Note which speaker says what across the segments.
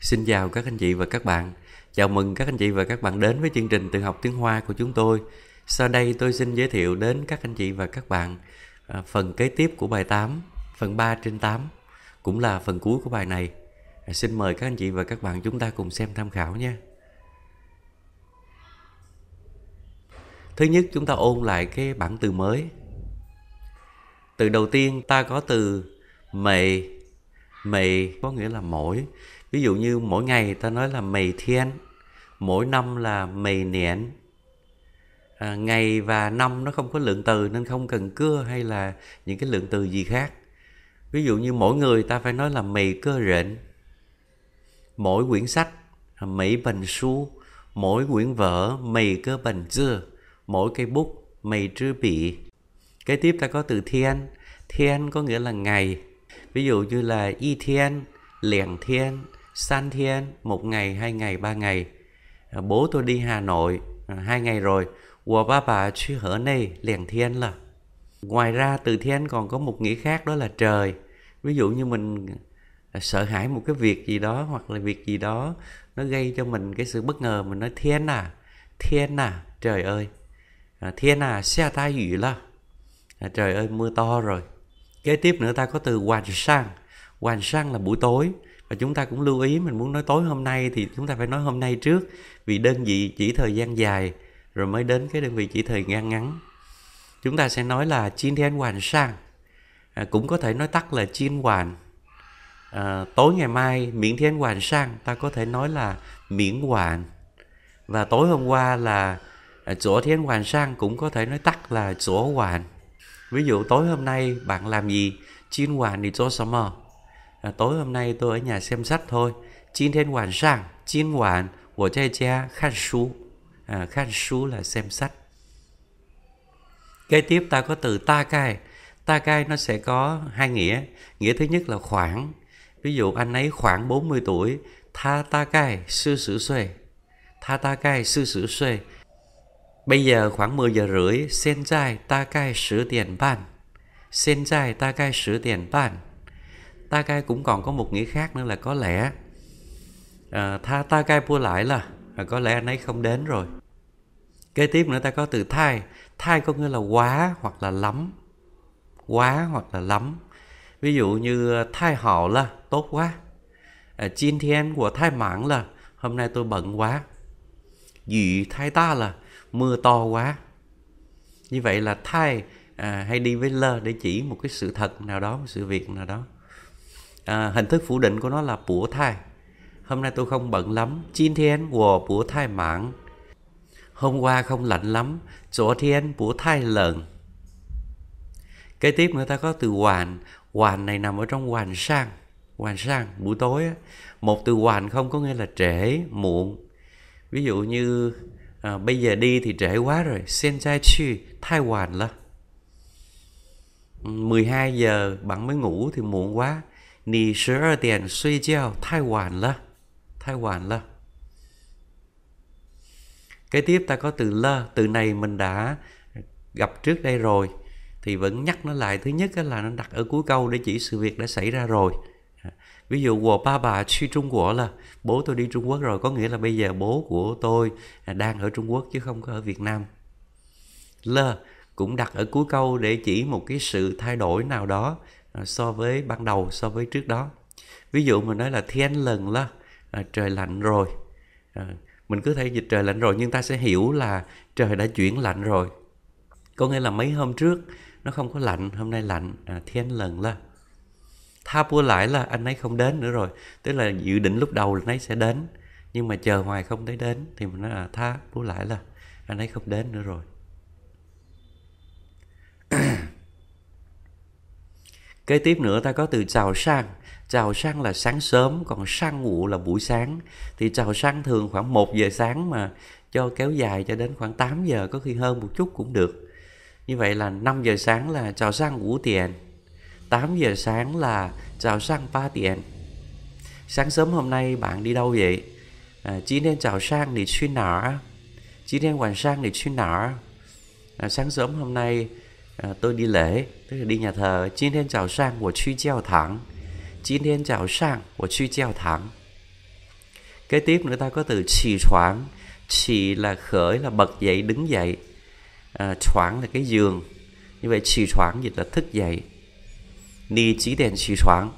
Speaker 1: Xin chào các anh chị và các bạn. Chào mừng các anh chị và các bạn đến với chương trình tự học tiếng Hoa của chúng tôi. Sau đây tôi xin giới thiệu đến các anh chị và các bạn à, phần kế tiếp của bài 8, phần 3 trên 8 cũng là phần cuối của bài này. À, xin mời các anh chị và các bạn chúng ta cùng xem tham khảo nha. Thứ nhất chúng ta ôn lại cái bảng từ mới. Từ đầu tiên ta có từ mề mề có nghĩa là mỗi ví dụ như mỗi ngày ta nói là mầy thiên mỗi năm là mầy niễn à, ngày và năm nó không có lượng từ nên không cần cưa hay là những cái lượng từ gì khác ví dụ như mỗi người ta phải nói là mày cơ rện mỗi quyển sách mỹ bình su mỗi quyển vở mày cơ bình dưa mỗi cây bút mày trư bị kế tiếp ta có từ thiên thiên có nghĩa là ngày ví dụ như là y thiên liền thiên San Thiên một ngày, hai ngày, ba ngày. À, bố tôi đi Hà Nội à, hai ngày rồi. Của ba bà truy hở này liền thiên là. Ngoài ra từ thiên còn có một nghĩa khác đó là trời. Ví dụ như mình à, sợ hãi một cái việc gì đó hoặc là việc gì đó nó gây cho mình cái sự bất ngờ mình nói thiên à thiên à trời ơi thiên à xe ta dữ là trời ơi mưa to rồi kế tiếp nữa ta có từ hoàng sang hoàng sang là buổi tối và chúng ta cũng lưu ý mình muốn nói tối hôm nay thì chúng ta phải nói hôm nay trước vì đơn vị chỉ thời gian dài rồi mới đến cái đơn vị chỉ thời gian ngắn chúng ta sẽ nói là chin thiên hoàn sang à, cũng có thể nói tắt là chin hoàn à, tối ngày mai miễn thiên hoàn sang ta có thể nói là miễn hoàn và tối hôm qua là à, chỗ thiên hoàn sang cũng có thể nói tắt là chỗ hoàn ví dụ tối hôm nay bạn làm gì chin hoàn đi chỗ summer à, tối hôm nay tôi ở nhà xem sách thôi. Chín thiên hoàn sang, chín hoàn, của cha cha khan su. À, khan su là xem sách. Kế tiếp ta có từ ta cai. Ta cai nó sẽ có hai nghĩa. Nghĩa thứ nhất là khoảng. Ví dụ anh ấy khoảng 40 tuổi. Tha ta cai sư sử xuê. Tha ta cai sư sử xuê. Bây giờ khoảng 10 giờ rưỡi, sen trai ta cai sử tiền ban. Sen trai ta cai sử tiền ban. Ta cai cũng còn có một nghĩa khác nữa là có lẽ à, tha cai vua lại là à, có lẽ anh ấy không đến rồi. Kế tiếp nữa ta có từ thai, thai có nghĩa là quá hoặc là lắm. Quá hoặc là lắm. Ví dụ như à, thai họ là tốt quá. À, thiên của thai mạng là hôm nay tôi bận quá. Dị thai ta là mưa to quá. Như vậy là thai à, hay đi với lơ để chỉ một cái sự thật nào đó, một sự việc nào đó à, hình thức phủ định của nó là búa thai hôm nay tôi không bận lắm chín thiên của búa thai mạng hôm qua không lạnh lắm chỗ thiên búa thai lợn kế tiếp người ta có từ hoàn hoàn này nằm ở trong hoàn sang hoàn sang buổi tối á. một từ hoàn không có nghĩa là trễ muộn ví dụ như à, bây giờ đi thì trễ quá rồi sen chai chu thai hoàn là 12 giờ bạn mới ngủ thì muộn quá 你十二点睡觉太晚了，太晚了. Kế tiếp ta có từ lơ, từ này mình đã gặp trước đây rồi thì vẫn nhắc nó lại. Thứ nhất là nó đặt ở cuối câu để chỉ sự việc đã xảy ra rồi. Ví dụ của ba bà suy Trung Quốc là bố tôi đi Trung Quốc rồi có nghĩa là bây giờ bố của tôi đang ở Trung Quốc chứ không có ở Việt Nam. Lơ cũng đặt ở cuối câu để chỉ một cái sự thay đổi nào đó À, so với ban đầu so với trước đó ví dụ mình nói là thiên lần là à, trời lạnh rồi à, mình cứ thể dịch trời lạnh rồi nhưng ta sẽ hiểu là trời đã chuyển lạnh rồi có nghĩa là mấy hôm trước nó không có lạnh hôm nay lạnh thiên lần là tha pua lại là anh ấy không đến nữa rồi tức là dự định lúc đầu là anh ấy sẽ đến nhưng mà chờ hoài không thấy đến thì mình nói là tha pua lại là anh ấy không đến nữa rồi Kế tiếp nữa ta có từ chào sang. Chào sang là sáng sớm, còn sang ngủ là buổi sáng. Thì chào sang thường khoảng 1 giờ sáng mà cho kéo dài cho đến khoảng 8 giờ có khi hơn một chút cũng được. Như vậy là 5 giờ sáng là chào sang ngủ tiền. 8 giờ sáng là chào sang pa tiền. Sáng sớm hôm nay bạn đi đâu vậy? À, chỉ nên chào sang để xuyên nở. Chỉ nên hoàn sang để xuyên nở. À, sáng sớm hôm nay À, tôi đi lễ tức là đi nhà thờ Jin thiên chào sang của truy treo thẳng Jin thiên chào sang của truy treo thẳng kế tiếp nữa ta có từ trì thoảng trì là khởi là bật dậy đứng dậy à, thoảng là cái giường như vậy trì thoảng dịch là thức dậy nì chỉ đèn trì thoảng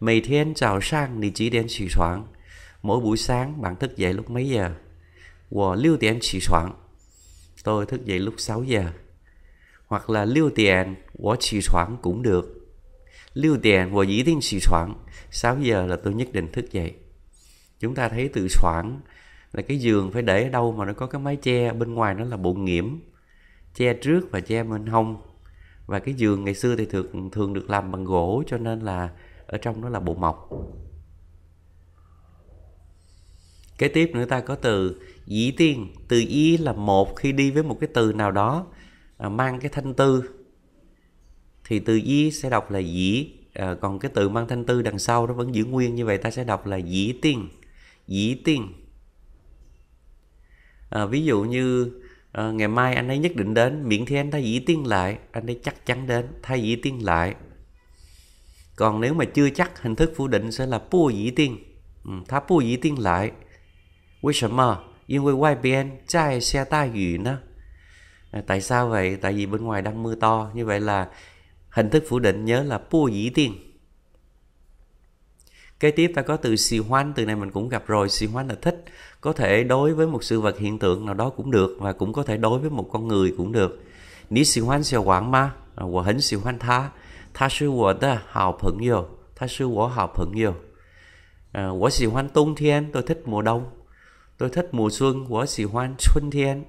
Speaker 1: mày thiên chào sang nì chỉ đèn trì thoảng mỗi buổi sáng bạn thức dậy lúc mấy giờ? Wow, lưu tiện trì thoảng. Tôi thức dậy lúc 6 giờ hoặc là lưu tiền của trì soạn cũng được lưu tiền của dĩ tiếng trì soạn 6 giờ là tôi nhất định thức dậy chúng ta thấy tự soạn là cái giường phải để ở đâu mà nó có cái mái che bên ngoài nó là bộ nghiễm che trước và che bên hông và cái giường ngày xưa thì thường thường được làm bằng gỗ cho nên là ở trong nó là bộ mộc kế tiếp nữa ta có từ dĩ tiên từ y là một khi đi với một cái từ nào đó À, mang cái thanh tư thì từ dĩ sẽ đọc là dĩ à, còn cái từ mang thanh tư đằng sau nó vẫn giữ nguyên như vậy ta sẽ đọc là dĩ tiên dĩ tiên à, ví dụ như à, ngày mai anh ấy nhất định đến miễn thế anh ta dĩ tiên lại anh ấy chắc chắn đến thay dĩ tiên lại còn nếu mà chưa chắc hình thức phủ định sẽ là pua dĩ tiên ừ, tha pua dĩ tiên lại vì 因为外边在下大雨呢。À, tại sao vậy tại vì bên ngoài đang mưa to như vậy là hình thức phủ định nhớ là pu dĩ tiên kế tiếp ta có từ si hoan từ này mình cũng gặp rồi si hoan là thích có thể đối với một sự vật hiện tượng nào đó cũng được và cũng có thể đối với một con người cũng được ní xì hoan xì quảng ma của à, hính xì hoan tha tha sư của ta hào phận nhiều tha sư của hào phận nhiều của xì hoan tung thiên tôi thích mùa đông tôi thích mùa xuân của xì hoan xuân thiên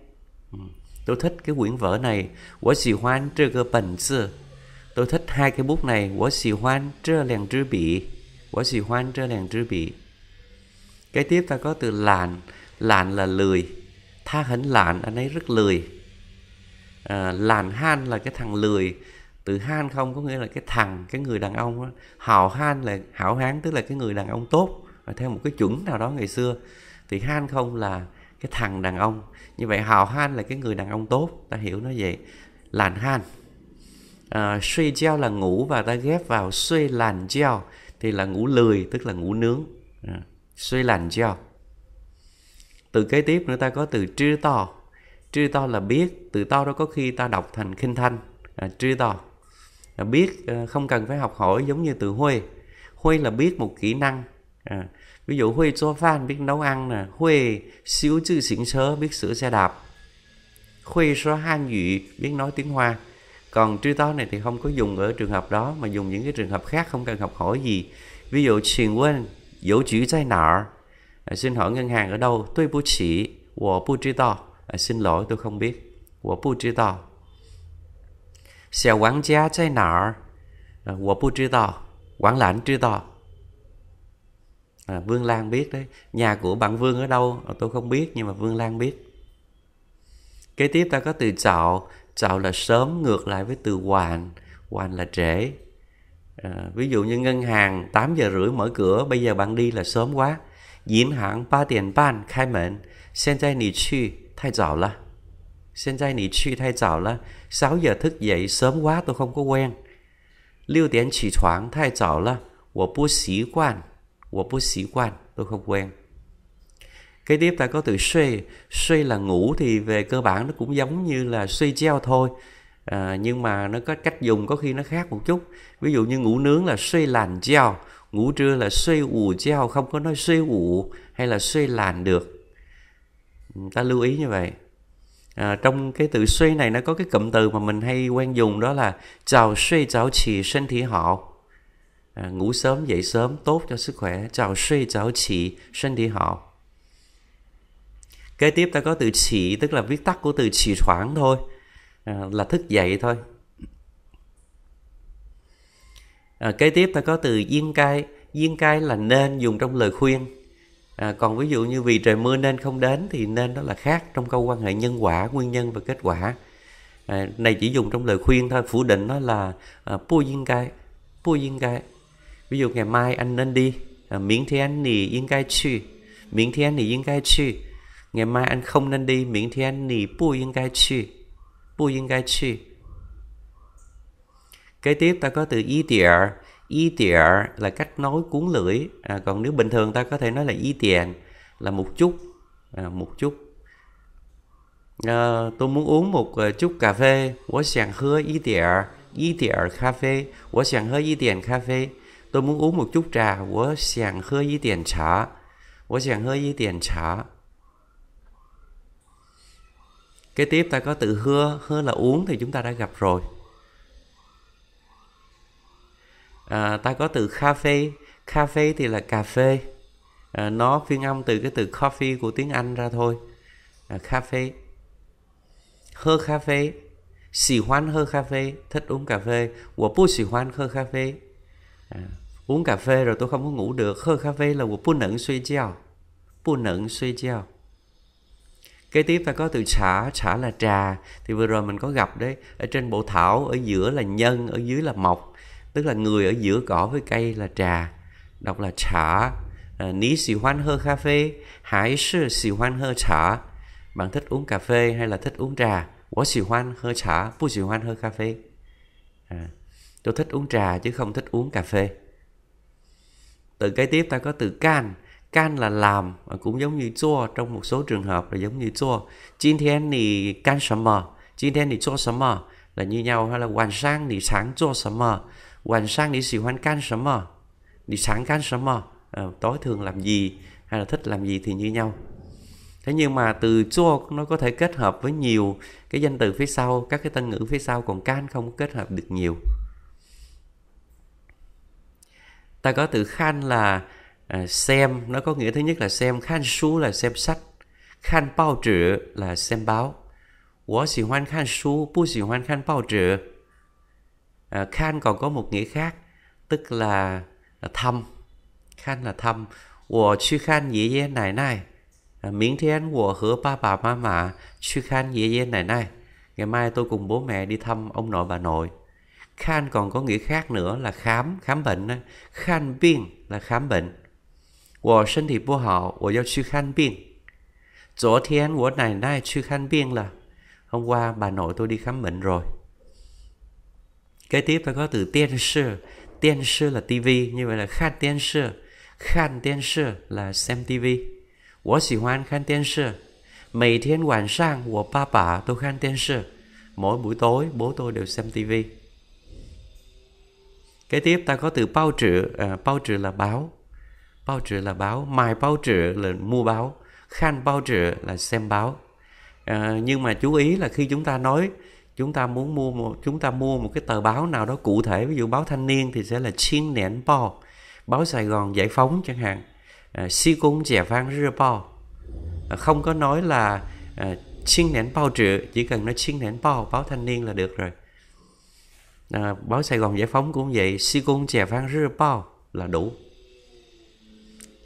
Speaker 1: ừ. Tôi thích cái quyển vở này. Tôi xì hoan trơ cơ bẩn sư. Tôi thích hai cái bút này. Tôi xì hoan trơ lèng trư bị. Tôi xì hoan trơ lèng trư bị. Kế tiếp ta có từ lạn, lạn là lười. Tha hẳn lạn anh ấy rất lười. À, làn han là cái thằng lười. Từ han không có nghĩa là cái thằng, cái người đàn ông. Đó. Hào han là hảo hán, tức là cái người đàn ông tốt. Và theo một cái chuẩn nào đó ngày xưa. Thì han không là cái thằng đàn ông như vậy hào han là cái người đàn ông tốt ta hiểu nó vậy làn han à, suy treo là ngủ và ta ghép vào suy làn treo thì là ngủ lười tức là ngủ nướng à, suy làn treo từ kế tiếp nữa ta có từ trư to trư to là biết từ to đó có khi ta đọc thành khinh thanh à, trư to à, biết à, không cần phải học hỏi giống như từ huê huê là biết một kỹ năng à, ví dụ Huê cho phan biết nấu ăn nè Huê xíu chữ xỉn sớ biết sửa xe đạp Huê số han dị biết nói tiếng Hoa còn chữ to này thì không có dùng ở trường hợp đó mà dùng những cái trường hợp khác không cần học hỏi gì ví dụ truyền quên dấu chữ dây nợ à, xin hỏi ngân hàng ở đâu tôi bố chỉ của bố trí to à, xin lỗi tôi không biết của bố trí to xe quán giá dây nợ của à, bố trí to quản lãnh trí to à, vương lan biết đấy nhà của bạn vương ở đâu ờ, tôi không biết nhưng mà vương lan biết kế tiếp ta có từ chào, chào là sớm ngược lại với từ hoàn hoàn là trễ à, ví dụ như ngân hàng 8 giờ rưỡi mở cửa bây giờ bạn đi là sớm quá diễn hãng ba tiền ban khai mệnh sen trai nì chi thay chảo là sen trai nì chi thay chảo là 6 giờ thức dậy sớm quá tôi không có quen lưu tiền chỉ thoáng thay chảo là 我不习惯 tôi không quen kế tiếp ta có từ suy suy là ngủ thì về cơ bản nó cũng giống như là suy treo thôi à, nhưng mà nó có cách dùng có khi nó khác một chút ví dụ như ngủ nướng là suy làn treo ngủ trưa là suy ủ treo không có nói suy ủ hay là suy làn được ừ, ta lưu ý như vậy à, trong cái từ suy này nó có cái cụm từ mà mình hay quen dùng đó là chào suy chào chỉ sinh thị họ À, ngủ sớm dậy sớm tốt cho sức khỏe chào suy chào chị sân đi họ kế tiếp ta có từ chị tức là viết tắt của từ chị thoảng thôi à, là thức dậy thôi à, kế tiếp ta có từ yên cai yên cai là nên dùng trong lời khuyên à, còn ví dụ như vì trời mưa nên không đến thì nên đó là khác trong câu quan hệ nhân quả nguyên nhân và kết quả à, này chỉ dùng trong lời khuyên thôi phủ định nó là à, pu yên cai pu yên cai ví dụ ngày mai anh nên đi à, miễn thì anh nì yên gai chi miễn thì anh nì yên gai ngày mai anh không nên đi miễn thì anh nì bu yên gai chi bu yên kế tiếp ta có từ y tỉa y tỉa là cách nói cuốn lưỡi à, còn nếu bình thường ta có thể nói là y tiền là một chút à, một chút à, tôi muốn uống một à, chút cà phê 我想喝一点一点咖啡我想喝一点咖啡 tôi muốn uống một chút trà, tôi 我想喝一点茶，我想喝一点茶。Kế tiếp ta có từ hưa, hưa là uống thì chúng ta đã gặp rồi. À, ta có từ cà phê, cà phê thì là cà phê. À, nó phiên âm từ cái từ coffee của tiếng Anh ra thôi. À, cà phê. Hơ cà phê. Xì hoan hơ cà phê, thích uống cà phê. Wo bu xì hoan hơ cà phê. À uống cà phê rồi tôi không có ngủ được hơ cà phê là bù nẫn suy gieo bù nẫn suy gieo kế tiếp ta có từ xả xả là trà thì vừa rồi mình có gặp đấy ở trên bộ thảo ở giữa là nhân ở dưới là mộc tức là người ở giữa cỏ với cây là trà đọc là xả à, ní xì hoan hơ cà phê hải sư xì hoan hơ xả bạn thích uống cà phê hay là thích uống trà quá xì hoan hơ xả bu xì hoan hơ cà phê à, tôi thích uống trà chứ không thích uống cà phê từ cái tiếp ta có từ can can là làm cũng giống như chua trong một số trường hợp là giống như chua Jin thiên thì can sầm mờ Jin thiên thì chua sầm mờ là như nhau hay là hoàn sang thì sáng chua sầm mờ hoàn sang thì xì hoan can sầm mờ thì sáng can sầm mờ à, tối thường làm gì hay là thích làm gì thì như nhau thế nhưng mà từ chua nó có thể kết hợp với nhiều cái danh từ phía sau các cái tân ngữ phía sau còn can không kết hợp được nhiều ta có từ khan là à, xem nó có nghĩa thứ nhất là xem khan su là xem sách khan bao trữ là xem báo 我喜欢看书，不喜欢看报纸。À, khan còn có một nghĩa khác, tức là, à, là thăm. Khan là thăm. 我去看爷爷奶奶。À, miếng thiên của hứa ba bà ma mã, 去看爷爷奶奶. Ngày mai tôi cùng bố mẹ đi thăm ông nội bà nội. Khan còn có nghĩa khác nữa là khám, khám bệnh. Khan biên là khám bệnh. Khan Khan là hôm qua bà nội tôi đi khám bệnh rồi. Kế tiếp ta có từ tiên sư. Tiên sư là tivi, như vậy là khan tiên sư. Khan tiên sư là xem tivi. mỗi buổi tối bố tôi đều xem tivi. Kế tiếp ta có từ bao trữ, à, bao trữ là báo, bao trữ là báo, mài bao trữ là mua báo, khan bao trữ là xem báo. À, nhưng mà chú ý là khi chúng ta nói chúng ta muốn mua một chúng ta mua một cái tờ báo nào đó cụ thể ví dụ báo thanh niên thì sẽ là chiên nén bò báo sài gòn giải phóng chẳng hạn si cung trẻ vang rơ bò à, không có nói là à, chiên nén bao trự chỉ cần nói chiên nén bò báo thanh niên là được rồi à, báo Sài Gòn Giải Phóng cũng vậy Sĩ Công Trẻ Phan Rư Bao là đủ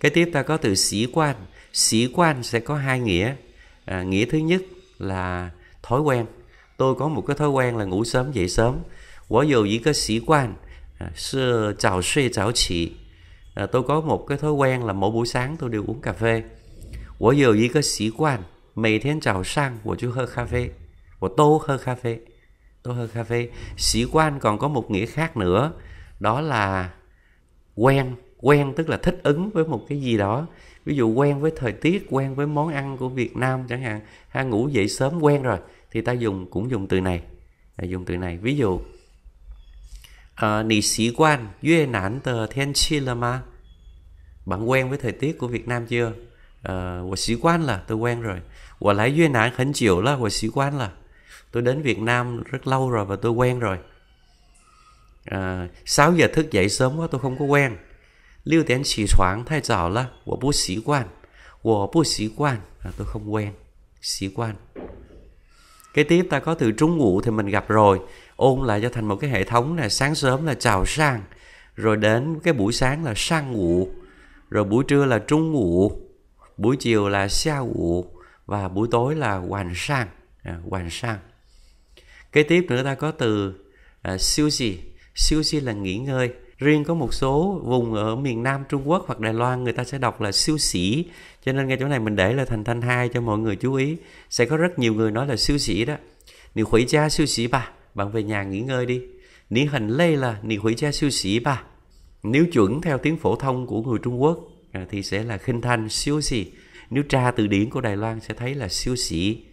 Speaker 1: cái tiếp ta có từ sĩ quan sĩ quan sẽ có hai nghĩa à, nghĩa thứ nhất là thói quen tôi có một cái thói quen là ngủ sớm dậy sớm quả dù chỉ có sĩ quan à, sư chào suy chào chị. à, tôi có một cái thói quen là mỗi buổi sáng tôi đều uống cà phê quả dù chỉ có sĩ quan mày thêm chào sang của chú hơ cà phê của tôi hơ cà phê tốt hơn cà phê sĩ quan còn có một nghĩa khác nữa đó là quen quen tức là thích ứng với một cái gì đó ví dụ quen với thời tiết quen với món ăn của việt nam chẳng hạn ha ngủ dậy sớm quen rồi thì ta dùng cũng dùng từ này ta dùng từ này ví dụ ờ, nị sĩ quan duy nản tờ thiên chi là mà bạn quen với thời tiết của việt nam chưa uh, sĩ quan là tôi quen rồi và lại duy nản khẩn chịu là sĩ quan là tôi đến Việt Nam rất lâu rồi và tôi quen rồi à, 6 giờ thức dậy sớm quá tôi không có quen Lưu 6 điểm 起床太早了我不习惯我不习惯 à, tôi không quen sĩ quan Kế tiếp ta có từ trung ngủ thì mình gặp rồi Ôn lại cho thành một cái hệ thống là sáng sớm là chào sang Rồi đến cái buổi sáng là sang ngủ Rồi buổi trưa là trung ngủ Buổi chiều là xa ngủ Và buổi tối là hoàn sang à, Hoàn sang Kế tiếp nữa ta có từ siêu gì. Siêu gì là nghỉ ngơi. Riêng có một số vùng ở miền Nam Trung Quốc hoặc Đài Loan người ta sẽ đọc là siêu sĩ. Cho nên ngay chỗ này mình để là thành thanh hai cho mọi người chú ý. Sẽ có rất nhiều người nói là siêu sĩ đó. Nì khuỷ cha siêu sĩ bà. Bạn về nhà nghỉ ngơi đi. Nì hành lê là nì khuỷ cha siêu sĩ bà. Nếu chuẩn theo tiếng phổ thông của người Trung Quốc à, thì sẽ là khinh thanh siêu sĩ. Nếu tra từ điển của Đài Loan sẽ thấy là siêu sĩ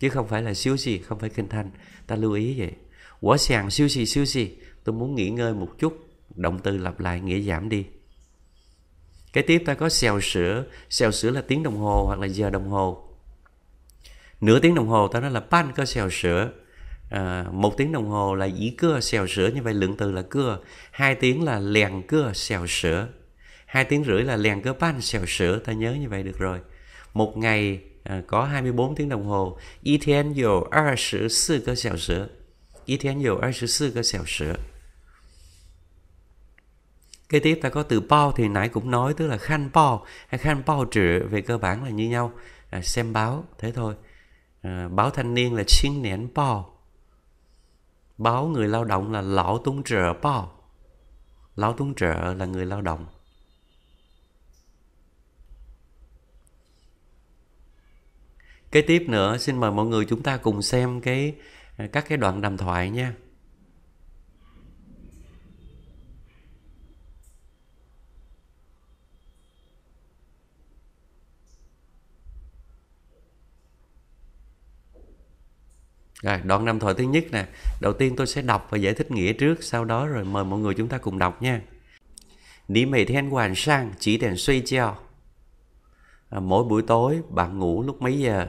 Speaker 1: chứ không phải là siêu sĩ, không phải khinh thanh ta lưu ý vậy quả sàng siêu xì siêu xì tôi muốn nghỉ ngơi một chút động từ lặp lại nghĩa giảm đi cái tiếp ta có xèo sữa xèo sữa là tiếng đồng hồ hoặc là giờ đồng hồ nửa tiếng đồng hồ ta nói là pan có xèo sữa à, một tiếng đồng hồ là dĩ cưa xèo sữa như vậy lượng từ là cưa hai tiếng là lèn cưa xèo sữa hai tiếng rưỡi là lèn cưa pan xèo sữa ta nhớ như vậy được rồi một ngày à, có 24 tiếng đồng hồ. 一天有二十四个小时。一天有二十四个小时。Kế tiếp ta có từ bao thì nãy cũng nói tức là khăn bao hay khăn bao trữ về cơ bản là như nhau. À, xem báo thế thôi. À, báo thanh niên là xin nén bao. Báo người lao động là lão tung trợ bao. Lão tung trợ là người lao động. kế tiếp nữa xin mời mọi người chúng ta cùng xem cái à, các cái đoạn đàm thoại nha Rồi, đoạn đàm thoại thứ nhất nè. Đầu tiên tôi sẽ đọc và giải thích nghĩa trước, sau đó rồi mời mọi người chúng ta cùng đọc nha. Nỉ mày thiên hoàn sang chỉ đèn suy treo. À, mỗi buổi tối bạn ngủ lúc mấy giờ?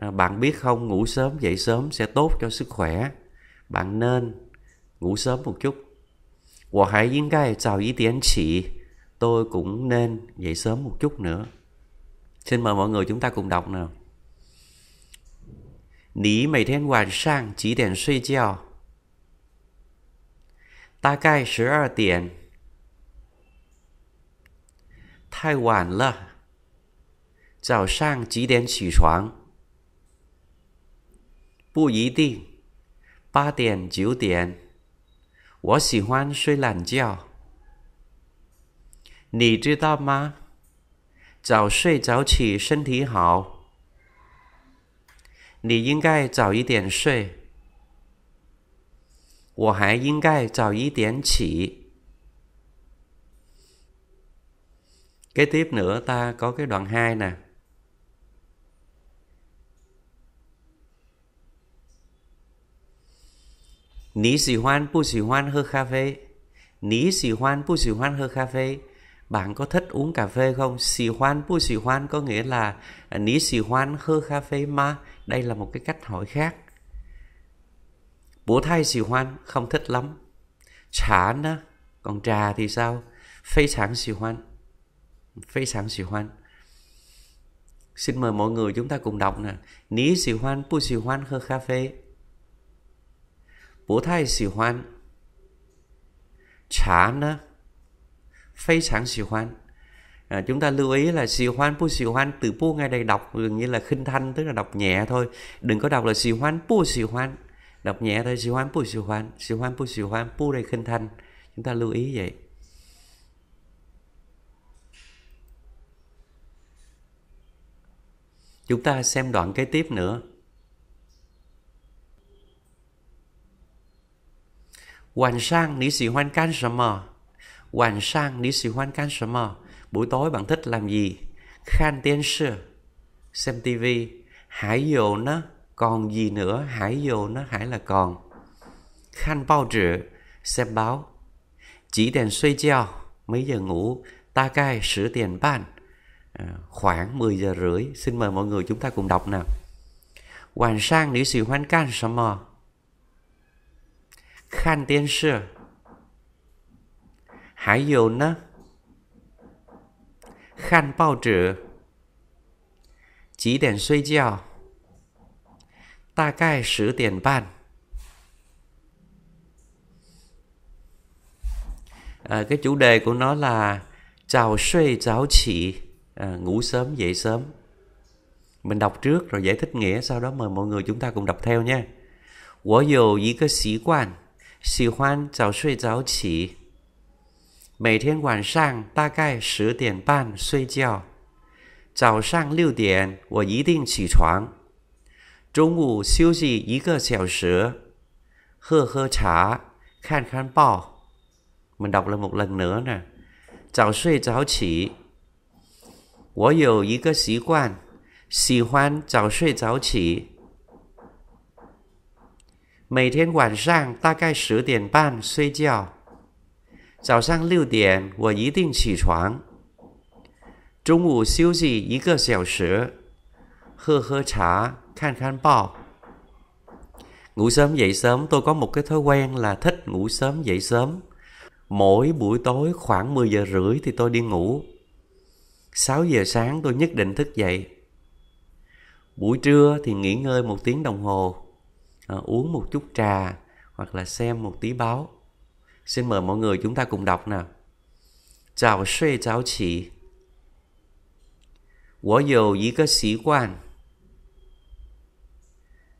Speaker 1: À, bạn biết không ngủ sớm dậy sớm sẽ tốt cho sức khỏe bạn nên ngủ sớm một chút hoặc hãy yên gai chào ý tiến chị, tôi cũng nên dậy sớm một chút nữa xin mời mọi người chúng ta cùng đọc nào 你每天晚上几点睡觉？大概十二点。太晚了。早上几点起床？不一定，八点九点，我喜欢睡懒觉，你知道吗？早睡早起身体好，你应该早一点睡，我还应该早一点起。cái tiếp nữa ta có cái đoạn hai nè. bù bù cà cà phê? phê? Bạn có thích uống cà phê không? Xì hoan bù xì hoan có nghĩa là à, Ní xì hoan hơ cà phê ma Đây là một cái cách hỏi khác Bố thay xì hoan không thích lắm Chả nữa, Còn trà thì sao? Phê sản xì hoan Phê sản xì hoan Xin mời mọi người chúng ta cùng đọc nè Ní xì hoan bù xì hoan hơ cà phê 不太喜欢。茶呢，非常喜欢。À, chúng ta lưu ý là xì hoan pu xì hoan từ pu ngay đây đọc gần như là khinh thanh tức là đọc nhẹ thôi đừng có đọc là xì hoan pu xì hoan đọc nhẹ thôi xì hoan pu xì hoan xì hoan pu xì hoan pu đây khinh thanh chúng ta lưu ý vậy chúng ta xem đoạn kế tiếp nữa 晚上你喜欢干什么？晚上你喜欢干什么？Buổi tối bạn thích làm gì? Khan tiên sư Xem TV. Hải dồ nó Còn gì nữa? Hải dồ nó Hải là còn Khan bao trự Xem báo Chỉ đèn suy treo Mấy giờ ngủ Ta cai sửa tiền ban Khoảng 10 giờ rưỡi Xin mời mọi người chúng ta cùng đọc nào Hoàng sang nỉ sĩ hoan can sở mờ 看电视。还有呢，看报纸。几点睡觉？大概十点半。À, cái chủ đề của nó là chào suy chào chị à, ngủ sớm dậy sớm mình đọc trước rồi giải thích nghĩa sau đó mời mọi người chúng ta cùng đọc theo nha. 我有一个习惯。喜欢早睡早起，每天晚上大概十点半睡觉，早上六点我一定起床，中午休息一个小时，喝喝茶，看看报。们了呢，早睡早起。我有一个习惯，喜欢早睡早起。每天晚上大概十点半睡觉，早上六点我一定起床。中午休息一个小时，喝喝茶，看看报。Ngủ sớm dậy sớm, tôi có một cái thói quen là thích ngủ sớm dậy sớm. Mỗi buổi tối khoảng 10 giờ rưỡi thì tôi đi ngủ. 6 giờ sáng tôi nhất định thức dậy. Buổi trưa thì nghỉ ngơi một tiếng đồng hồ Ờ, uống một chút trà hoặc là xem một tí báo xin mời mọi người chúng ta cùng đọc nào chào suy chào chỉ 我有一个习惯，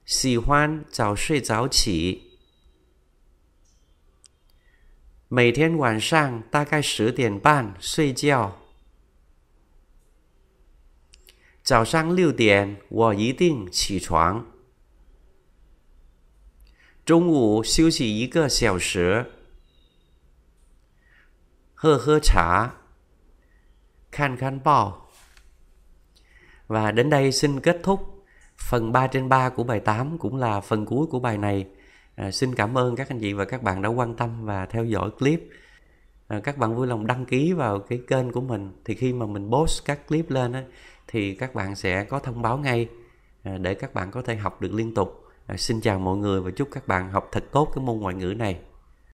Speaker 1: 喜欢早睡早起。每天晚上大概十点半睡觉，早上六点我一定起床。中午休息一个小时，喝喝茶，看看报。Và đến đây xin kết thúc phần 3 trên 3 của bài 8 cũng là phần cuối của bài này. À, xin cảm ơn các anh chị và các bạn đã quan tâm và theo dõi clip. À, các bạn vui lòng đăng ký vào cái kênh của mình thì khi mà mình post các clip lên á, thì các bạn sẽ có thông báo ngay à, để các bạn có thể học được liên tục xin chào mọi người và chúc các bạn học thật tốt cái môn ngoại ngữ này